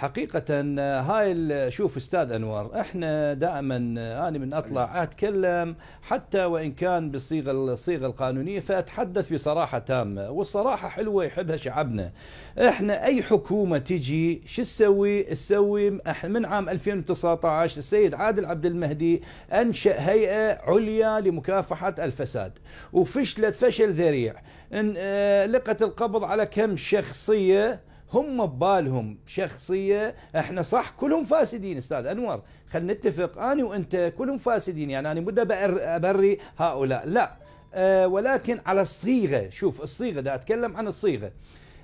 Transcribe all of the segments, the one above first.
حقيقة آه، هاي شوف استاذ انور احنا دائما آه، انا من اطلع اتكلم حتى وان كان بالصيغه الصيغه القانونيه فاتحدث بصراحه تامه والصراحه حلوه يحبها شعبنا احنا اي حكومه تجي شو تسوي تسوي من عام 2019 السيد عادل عبد المهدي انشا هيئه عليا لمكافحه الفساد وفشلت فشل ذريع آه، لقت القبض على كم شخصيه هم ببالهم شخصيه احنا صح كلهم فاسدين استاذ انور خلينا نتفق انا وانت كلهم فاسدين يعني انا بدي ابري هؤلاء لا أه ولكن على الصيغه شوف الصيغه دا اتكلم عن الصيغه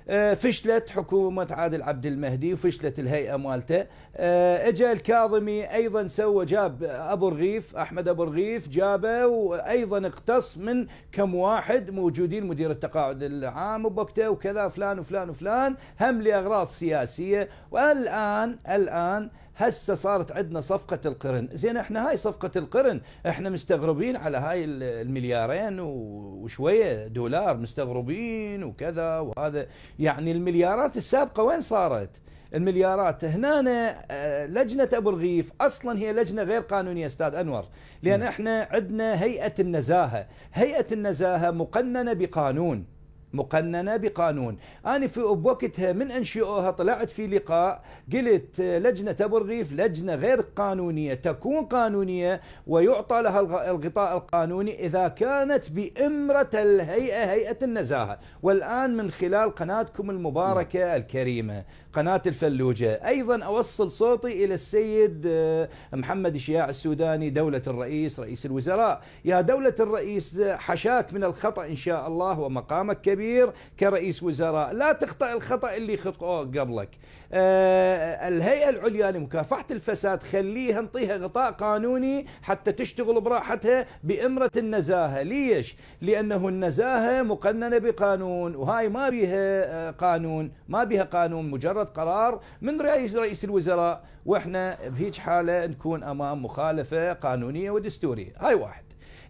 آه، فشلت حكومة عادل عبد المهدي وفشلت الهيئة مالته آه، اجى الكاظمي ايضا سوى جاب ابو رغيف احمد ابو رغيف جابه وايضا اقتص من كم واحد موجودين مدير التقاعد العام بوقته وكذا فلان وفلان وفلان هم لاغراض سياسية والان الان هسه صارت عندنا صفقه القرن زين احنا هاي صفقه القرن احنا مستغربين على هاي المليارين وشويه دولار مستغربين وكذا وهذا يعني المليارات السابقه وين صارت المليارات هنا آه، لجنة أبو رغيف أصلا هي لجنة غير قانونية أستاذ أنور لأن م. احنا عندنا هيئة النزاهة هيئة النزاهة مقننة بقانون مقننة بقانون أنا في بوقتها من أنشئوها طلعت في لقاء قلت آه، لجنة أبو الريف لجنة غير قانونية تكون قانونية ويعطى لها الغطاء القانوني إذا كانت بإمرة الهيئة هيئة النزاهة والآن من خلال قناتكم المباركة نعم. الكريمة قناة الفلوجة أيضا أوصل صوتي إلى السيد آه، محمد شياع السوداني دولة الرئيس رئيس الوزراء يا دولة الرئيس آه، حشاك من الخطأ إن شاء الله ومقامك كبير كبير كرئيس وزراء لا تخطئ الخطأ اللي خطأه قبلك أه الهيئة العليا لمكافحة الفساد خليها انطيها غطاء قانوني حتى تشتغل براحتها بإمرة النزاهة ليش؟ لأنه النزاهة مقننة بقانون وهاي ما بها آه، قانون ما بها قانون مجرد قرار من رئيس رئيس الوزراء واحنا بهيج حالة نكون أمام مخالفة قانونية ودستورية هاي واحد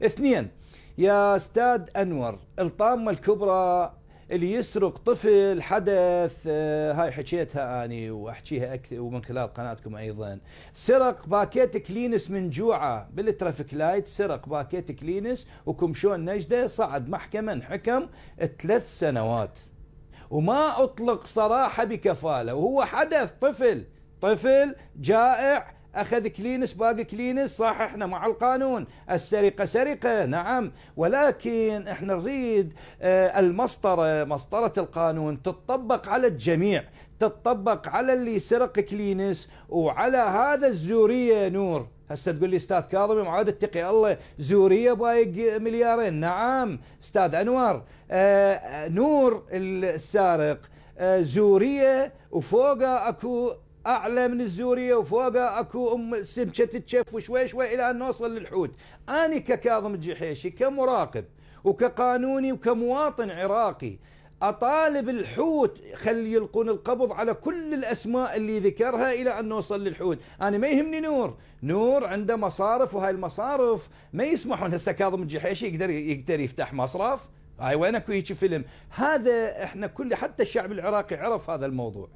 اثنين يا استاذ انور الطامه الكبرى اللي يسرق طفل حدث آه، هاي حكيتها اني واحكيها اكثر ومن خلال قناتكم ايضا سرق باكيت كلينس من جوعه بالترافيك لايت سرق باكيت كلينس وكمشون نجده صعد محكمه حكم ثلاث سنوات وما اطلق صراحه بكفاله وهو حدث طفل طفل جائع أخذ كلينس باقي كلينس صح احنا مع القانون السرقة سرقة نعم ولكن احنا نريد آه، المسطرة مسطرة القانون تطبق على الجميع تطبق على اللي سرق كلينس وعلى هذا الزورية نور هسه تقول لي استاذ كاظم معاد اتقي الله زوريه بايق مليارين نعم استاذ انور آه نور السارق آه زوريه وفوقه اكو اعلى من الزوريه وفوقها اكو ام سمكه تتشف وشوي شوي الى ان نوصل للحوت انا ككاظم الجحيشي كمراقب وكقانوني وكمواطن عراقي اطالب الحوت خلي يلقون القبض على كل الاسماء اللي ذكرها الى ان نوصل للحوت، انا ما يهمني نور، نور عنده مصارف وهاي المصارف ما يسمحون هسه كاظم الجحيشي يقدر يقدر يفتح مصرف، هاي وين اكو هيك فيلم، هذا احنا كل حتى الشعب العراقي عرف هذا الموضوع.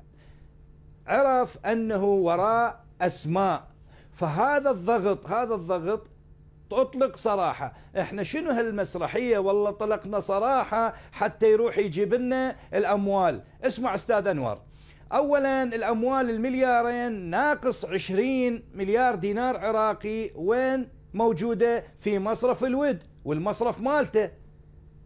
عرف انه وراء اسماء فهذا الضغط هذا الضغط اطلق صراحه احنا شنو هالمسرحيه والله طلقنا صراحه حتى يروح يجيب لنا الاموال اسمع استاذ انور اولا الاموال المليارين ناقص 20 مليار دينار عراقي وين موجوده في مصرف الود والمصرف مالته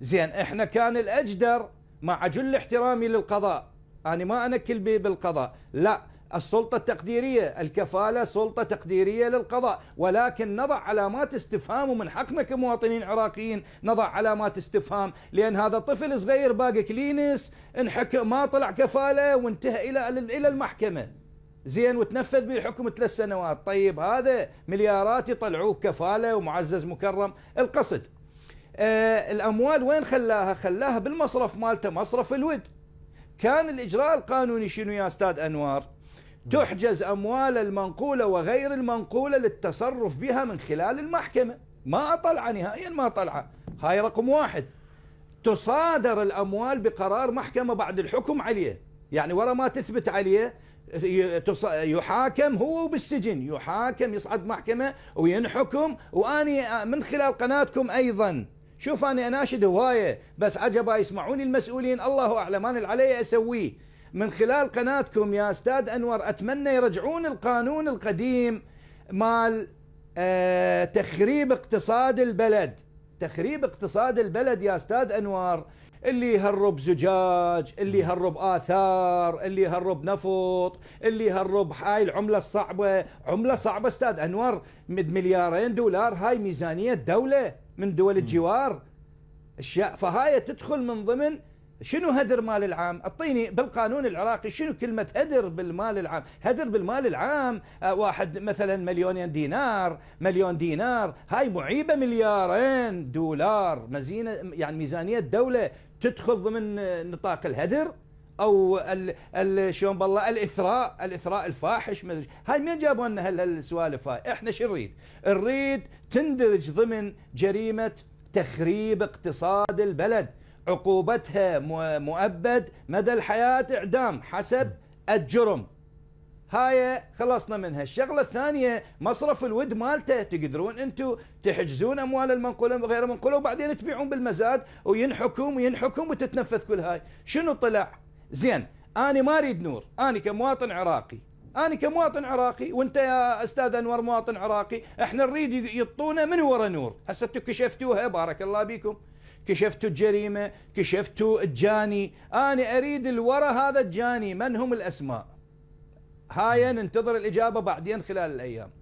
زين احنا كان الاجدر مع جل احترامي للقضاء أنا ما أنكل بالقضاء لا السلطة التقديرية الكفالة سلطة تقديرية للقضاء ولكن نضع علامات استفهام ومن حقنا كمواطنين عراقيين نضع علامات استفهام لأن هذا طفل صغير باقي كلينس انحكم ما طلع كفالة وانتهى إلى إلى المحكمة زين وتنفذ به ثلاث سنوات طيب هذا مليارات يطلعوه كفالة ومعزز مكرم القصد آه الأموال وين خلاها خلاها بالمصرف مالته مصرف الود كان الإجراء القانوني شنو يا أستاذ أنوار تحجز أموال المنقولة وغير المنقولة للتصرف بها من خلال المحكمة ما أطلع نهائيا ما أطلع هاي رقم واحد تصادر الأموال بقرار محكمة بعد الحكم عليه يعني ورا ما تثبت عليه يحاكم هو بالسجن يحاكم يصعد محكمة وينحكم وأني من خلال قناتكم أيضا شوف أنا أناشد هواية بس عجبا يسمعوني المسؤولين الله أعلم أنا علي أسويه من خلال قناتكم يا أستاذ أنور أتمنى يرجعون القانون القديم مال آه، تخريب اقتصاد البلد تخريب اقتصاد البلد يا أستاذ أنور اللي يهرب زجاج اللي يهرب آثار اللي يهرب نفط اللي يهرب هاي العملة الصعبة عملة صعبة استاذ أنور مليارين دولار هاي ميزانية دولة من دول الجوار اشياء فهاي تدخل من ضمن شنو هدر مال العام؟ اعطيني بالقانون العراقي شنو كلمة هدر بالمال العام؟ هدر بالمال العام آه، واحد مثلا مليونين دينار، مليون دينار، هاي معيبة مليارين دولار، مزينة يعني ميزانية دولة، تدخل ضمن نطاق الهدر او شلون بالله الاثراء الاثراء الفاحش هاي من جابوا لنا هالسوالف هاي احنا شو نريد؟ نريد تندرج ضمن جريمه تخريب اقتصاد البلد عقوبتها مؤبد مدى الحياه اعدام حسب الجرم هاي خلصنا منها الشغلة الثانية مصرف الود مالته تقدرون انتم تحجزون اموال المنقولة وغير المنقوله وبعدين تبيعون بالمزاد وينحكم وينحكم وتتنفذ كل هاي شنو طلع زين انا ما اريد نور انا كمواطن عراقي انا كمواطن عراقي وانت يا استاذ انور مواطن عراقي احنا نريد يطونا من ورا نور هسه انتم كشفتوها بارك الله بكم كشفتوا الجريمه كشفتوا الجاني انا اريد الورا هذا الجاني من هم الاسماء هاي ننتظر الإجابة بعدين خلال الأيام